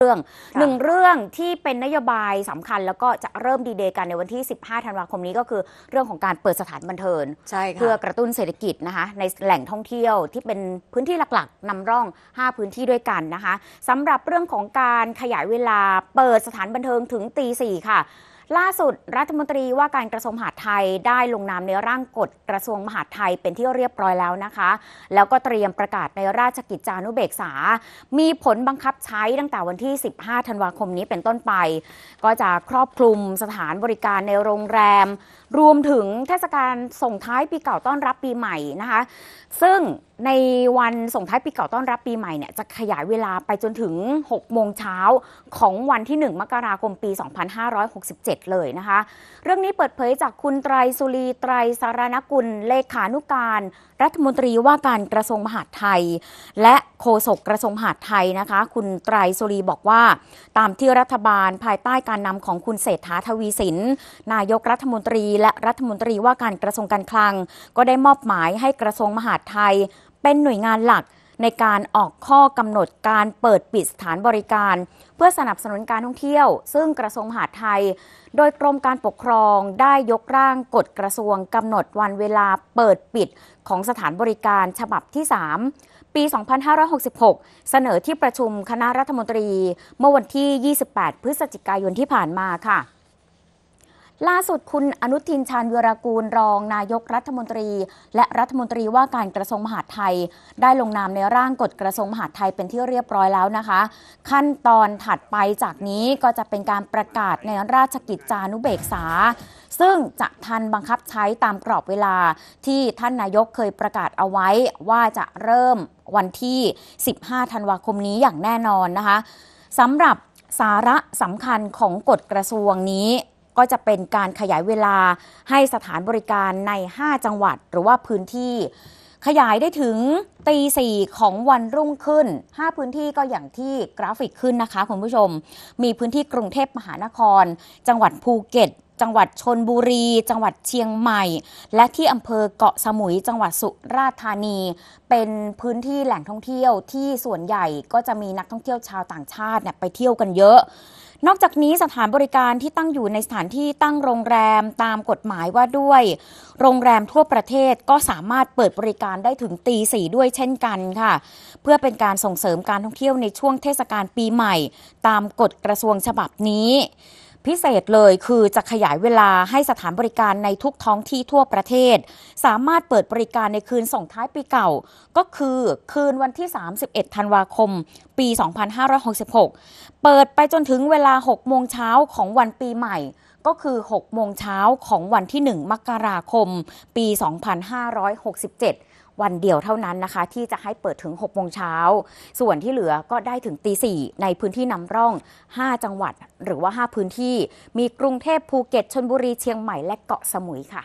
เรื่องหนึ่งเรื่องที่เป็นนโยบายสำคัญแล้วก็จะเริ่มดีเดย์กันในวันที่ 15ธันวาคมนี้ก็คือ เรื่องของการเปิดสถานบันเทิงเพื่อกระตุ้นเศรษฐกิจนะคะในแหล่งท่องเที่ยวที่เป็นพื้นที่หลักๆ นำร่อง 5 พื้นที่ด้วยกันนะคะ สำหรับเรื่องของการขยายเวลาเปิดสถานบันเทิงถึงตีสี่ค่ะล่าสุด รัฐมนตรีว่าการกระทรวงมหาดไทยได้ลงนามในร่างกฎกระทรวงมหาดไทยเป็นที่เรียบร้อยแล้วนะคะ แล้วก็เตรียมประกาศในราชกิจจานุเบกษา มีผลบังคับใช้ตั้งแต่วันที่ 15 ธันวาคมนี้เป็นต้นไป ก็จะครอบคลุมสถานบริการในโรงแรม รวมถึงเทศกาลส่งท้ายปีเก่าต้อนรับปีใหม่นะคะ ซึ่งในวันส่งท้ายปีเก่าต้อนรับปีใหม่เนี่ยจะขยายเวลาไปจนถึง6โมงเช้าของวันที่1มกราคมปี 2567 1เลยนะคะ เรื่องนี้เปิดเผยจากคุณไตรสุรีไตรสารณกุล เลขานุการรัฐมนตรีว่าการกระทรวงมหาดไทย และโฆษกกระทรวงมหาดไทยนะคะคุณไตรสุรีบอกว่า ตามที่รัฐบาลภายใต้การนำของคุณเศรษฐาทวีสินนายกรัฐมนตรี และรัฐมนตรีว่าการกระทรวงการคลัง ก็ได้มอบหมายให้กระทรวงมหาดไทย เป็นหน่วยงานหลักในการออกข้อกำหนดการเปิดปิดสถานบริการเพื่อสนับสนุนการท่องเที่ยวซึ่งกระทรวงมหาดไทย โดยกรมการปกครองได้ยกร่างกฎกระทรวงกำหนดวันเวลาเปิดปิดของสถานบริการฉบับที่ 3 ปี 2566 เสนอที่ประชุมคณะรัฐมนตรี เมื่อวันที่ 28 พฤศจิกายนที่ผ่านมาค่ะล่าสุดคุณอนุทินชาญวีรากูลรองนายกรัฐมนตรี และรัฐมนตรีว่าการกระทรวงมหาดไทยได้ลงนามในร่างกฎกระทรวงมหาดไทยเป็นที่เรียบร้อยแล้วนะคะ ขั้นตอนถัดไปจากนี้ก็จะเป็นการประกาศในราชกิจจานุเบกษา ซึ่งจะทันบังคับใช้ตามกรอบเวลาที่ท่านนายกเคยประกาศเอาไว้ ว่าจะเริ่มวันที่ 15ธันวาคมนี้อย่างแน่นอนนะคะสำหรับสาระสำคัญของกฎกระทรวงนี้ก็จะเป็นการขยายเวลาให้สถานบริการใน 5 จังหวัด หรือว่าพื้นที่ขยายได้ถึงตีสี่ของวันรุ่งขึ้น 5 พื้นที่ก็อย่างที่กราฟิกขึ้นนะคะคุณผู้ชม มีพื้นที่กรุงเทพมหานคร จังหวัดภูเก็ต จังหวัดชนบุรี จังหวัดเชียงใหม่ และที่อำเภอเกาะสมุย จังหวัดสุราษฎร์ธานี เป็นพื้นที่แหล่งท่องเที่ยวที่ส่วนใหญ่ก็จะมีนักท่องเที่ยวชาวต่างชาติไปเที่ยวกันเยอะนอกจากนี้สถานบริการที่ตั้งอยู่ในสถานที่ตั้งโรงแรมตามกฎหมายว่าด้วย โรงแรมทั่วประเทศก็สามารถเปิดบริการได้ถึงตีสี่ด้วยเช่นกันค่ะ เพื่อเป็นการส่งเสริมการท่องเที่ยวในช่วงเทศกาลปีใหม่ ตามกฎกระทรวงฉบับนี้พิเศษเลยคือจะขยายเวลาให้สถานบริการในทุกท้องที่ทั่วประเทศ สามารถเปิดบริการในคืนส่งท้ายปีเก่า ก็คือคืนวันที่ 31 ธันวาคม ปี 2566 เปิดไปจนถึงเวลา 6 โมงเช้าของวันปีใหม่ ก็คือ 6 โมงเช้าของวันที่ 1 มกราคม ปี 2567วันเดียวเท่านั้นนะคะที่จะให้เปิดถึง 6โมงเช้าส่วนที่เหลือก็ได้ถึงตีสี่ในพื้นที่นำร่อง 5 จังหวัดหรือว่า 5 พื้นที่มีกรุงเทพภูเก็ตชนบุรีเชียงใหม่และเกาะสมุยค่ะ